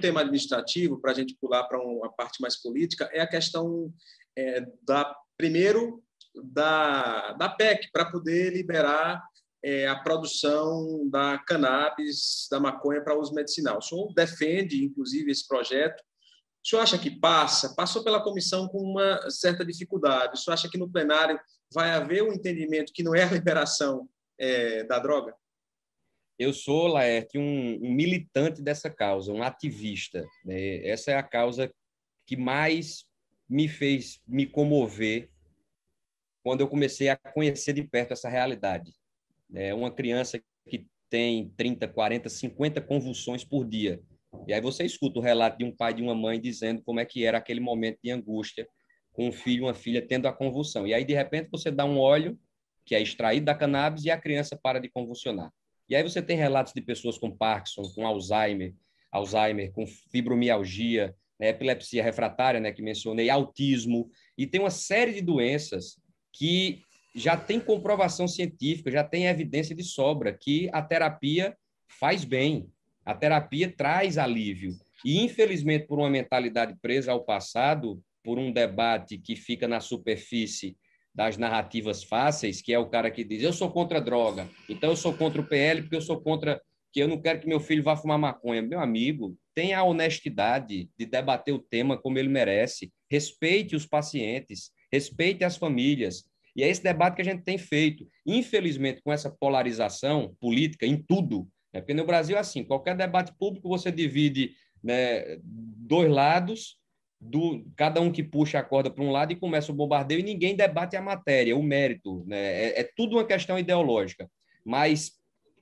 tema administrativo, para a gente pular para uma parte mais política, é a questão é, da, primeiro, da, da PEC, para poder liberar é, a produção da cannabis, da maconha para uso medicinal. O senhor defende, inclusive, esse projeto. O senhor acha que passa? Passou pela comissão com uma certa dificuldade. O senhor acha que no plenário vai haver um entendimento que não é a liberação é, da droga? eu sou, Laerte, um, um militante dessa causa, um ativista. Né? Essa é a causa que mais me fez me comover quando eu comecei a conhecer de perto essa realidade. É uma criança que tem 30, 40, 50 convulsões por dia. E aí você escuta o relato de um pai e de uma mãe dizendo como é que era aquele momento de angústia com um filho, uma filha tendo a convulsão. E aí de repente você dá um óleo que é extraído da cannabis e a criança para de convulsionar. E aí você tem relatos de pessoas com Parkinson, com Alzheimer, Alzheimer, com fibromialgia, né, epilepsia refratária, né, que mencionei, autismo, e tem uma série de doenças que já tem comprovação científica, já tem evidência de sobra que a terapia faz bem, a terapia traz alívio. E, infelizmente, por uma mentalidade presa ao passado, por um debate que fica na superfície das narrativas fáceis, que é o cara que diz: eu sou contra a droga, então eu sou contra o PL porque eu sou contra que eu não quero que meu filho vá fumar maconha. Meu amigo, tenha a honestidade de debater o tema como ele merece, respeite os pacientes, respeite as famílias. E é esse debate que a gente tem feito. Infelizmente, com essa polarização política em tudo, né? porque no Brasil é assim: qualquer debate público você divide né, dois lados do cada um que puxa a corda para um lado e começa o bombardeio e ninguém debate a matéria, o mérito, né? é, é tudo uma questão ideológica. Mas,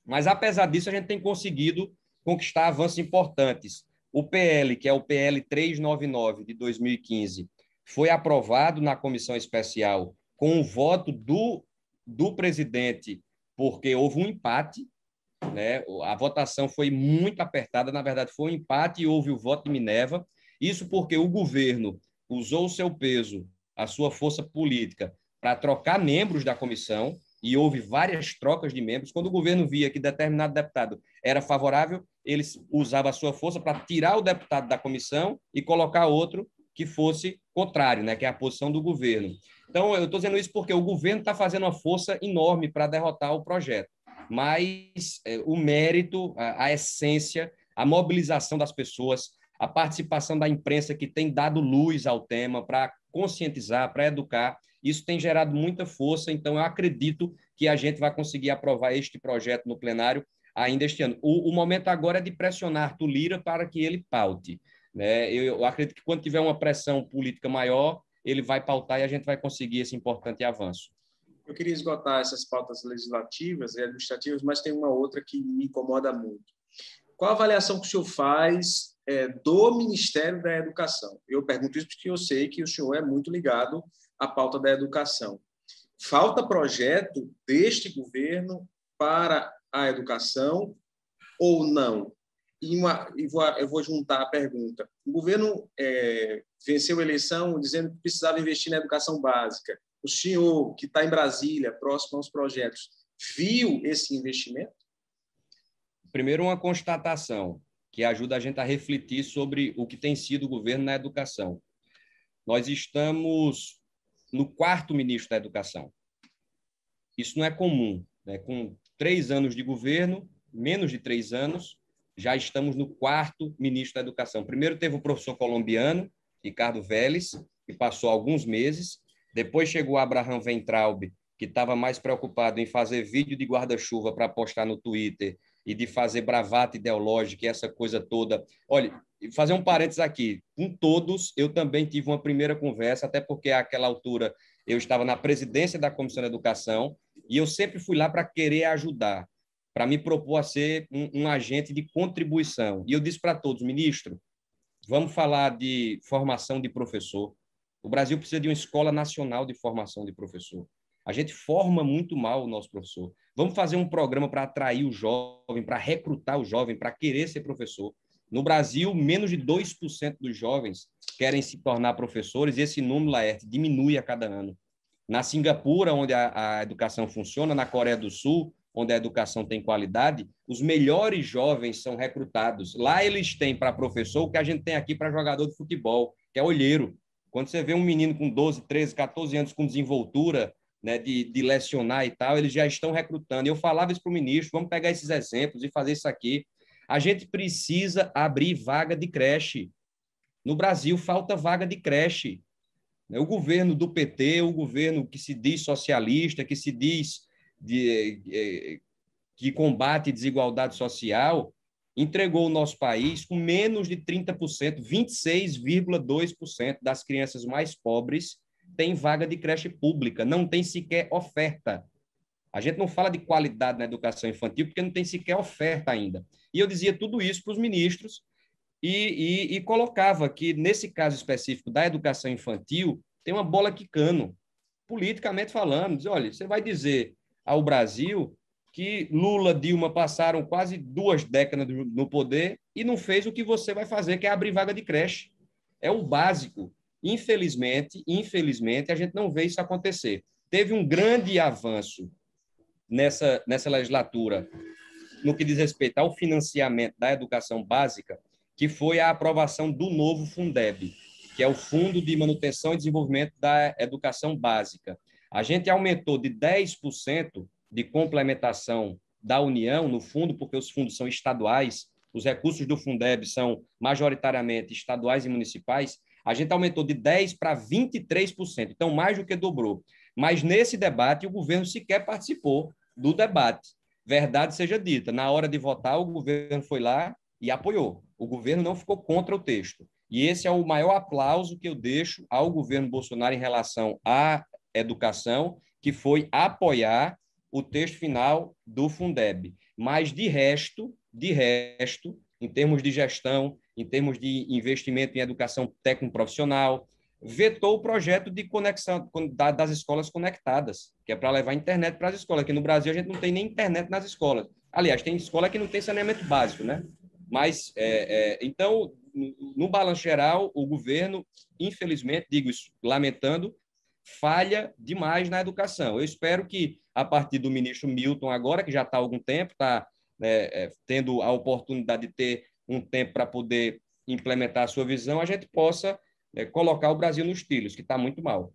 mas apesar disso a gente tem conseguido conquistar avanços importantes. O PL, que é o PL 399 de 2015, foi aprovado na comissão especial com o voto do, do presidente, porque houve um empate. Né? A votação foi muito apertada, na verdade, foi um empate e houve o voto de Minerva. Isso porque o governo usou seu peso, a sua força política, para trocar membros da comissão, e houve várias trocas de membros. Quando o governo via que determinado deputado era favorável, ele usava a sua força para tirar o deputado da comissão e colocar outro que fosse contrário, né, que é a posição do governo. Então, eu estou dizendo isso porque o governo está fazendo uma força enorme para derrotar o projeto, mas é, o mérito, a, a, essência, a mobilização das pessoas, a participação da imprensa que tem dado luz ao tema para conscientizar, para educar. Isso tem gerado muita força, então eu acredito que a gente vai conseguir aprovar este projeto no plenário ainda este ano. O, o momento agora é de pressionar Arthur Lira para que ele paute. Né? Eu, eu acredito que quando tiver uma pressão política maior, ele vai pautar e a gente vai conseguir esse importante avanço. Eu queria esgotar essas pautas legislativas e administrativas, mas tem uma outra que me incomoda muito qual a avaliação que o senhor faz é, do Ministério da Educação? Eu pergunto isso porque eu sei que o senhor é muito ligado à pauta da educação. Falta projeto deste governo para a educação ou não? E, uma, e vou, eu vou juntar a pergunta. O governo é, venceu a eleição dizendo que precisava investir na educação básica. O senhor, que está em Brasília, próximo aos projetos, viu esse investimento? primeiro, uma constatação que ajuda a gente a refletir sobre o que tem sido o governo na educação. Nós estamos no quarto ministro da Educação. Isso não é comum. Né? Com três anos de governo, menos de três anos, já estamos no quarto ministro da Educação. Primeiro teve o professor colombiano, Ricardo Vélez, que passou alguns meses. Depois chegou Abraham Ventraub, que estava mais preocupado em fazer vídeo de guarda-chuva para postar no Twitter e de fazer bravata ideológica e essa coisa toda. Olha, fazer um parênteses aqui. Com todos, eu também tive uma primeira conversa, até porque àquela altura eu estava na presidência da Comissão de Educação e eu sempre fui lá para querer ajudar, para me propor a ser um, um agente de contribuição. E eu disse para todos, ministro, vamos falar de formação de professor. O Brasil precisa de uma escola nacional de formação de professor. A gente forma muito mal o nosso professor. Vamos fazer um programa para atrair o jovem, para recrutar o jovem, para querer ser professor. No Brasil, menos de 2% dos jovens querem se tornar professores e esse número, Laerte, diminui a cada ano. Na Singapura, onde a, a educação funciona, na Coreia do Sul, onde a educação tem qualidade, os melhores jovens são recrutados. Lá eles têm para professor o que a gente tem aqui para jogador de futebol, que é olheiro. Quando você vê um menino com 12, 13, 14 anos com desenvoltura, né, de, de lecionar e tal, eles já estão recrutando. Eu falava isso para o ministro, vamos pegar esses exemplos e fazer isso aqui. A gente precisa abrir vaga de creche. No Brasil, falta vaga de creche. O governo do PT, o governo que se diz socialista, que se diz de, eh, eh, que combate desigualdade social, entregou o nosso país com menos de 30%, 26,2% das crianças mais pobres tem vaga de creche pública, não tem sequer oferta. A gente não fala de qualidade na educação infantil porque não tem sequer oferta ainda. E eu dizia tudo isso para os ministros e, e, e colocava que, nesse caso específico da educação infantil, tem uma bola quicando, politicamente falando. Diz, olha, você vai dizer ao Brasil que Lula Dilma passaram quase duas décadas no poder e não fez o que você vai fazer, que é abrir vaga de creche. É o básico. Infelizmente, infelizmente, a gente não vê isso acontecer. Teve um grande avanço nessa, nessa legislatura no que diz respeito ao financiamento da educação básica, que foi a aprovação do novo Fundeb, que é o Fundo de Manutenção e Desenvolvimento da Educação Básica. A gente aumentou de 10% de complementação da União no fundo, porque os fundos são estaduais, os recursos do Fundeb são majoritariamente estaduais e municipais, a gente aumentou de 10% para 23%, então mais do que dobrou. Mas nesse debate, o governo sequer participou do debate. Verdade seja dita, na hora de votar, o governo foi lá e apoiou. O governo não ficou contra o texto. E esse é o maior aplauso que eu deixo ao governo Bolsonaro em relação à educação, que foi apoiar o texto final do Fundeb. Mas de resto, de resto, em termos de gestão, em termos de investimento em educação técnico-profissional, vetou o projeto de conexão das escolas conectadas, que é para levar internet para as escolas, Aqui no Brasil a gente não tem nem internet nas escolas. Aliás, tem escola que não tem saneamento básico, né? Mas, é, é, então, no balanço geral, o governo, infelizmente, digo isso lamentando, falha demais na educação. Eu espero que, a partir do ministro Milton, agora que já está há algum tempo, está né, é, tendo a oportunidade de ter um tempo para poder implementar a sua visão, a gente possa é, colocar o Brasil nos trilhos, que está muito mal.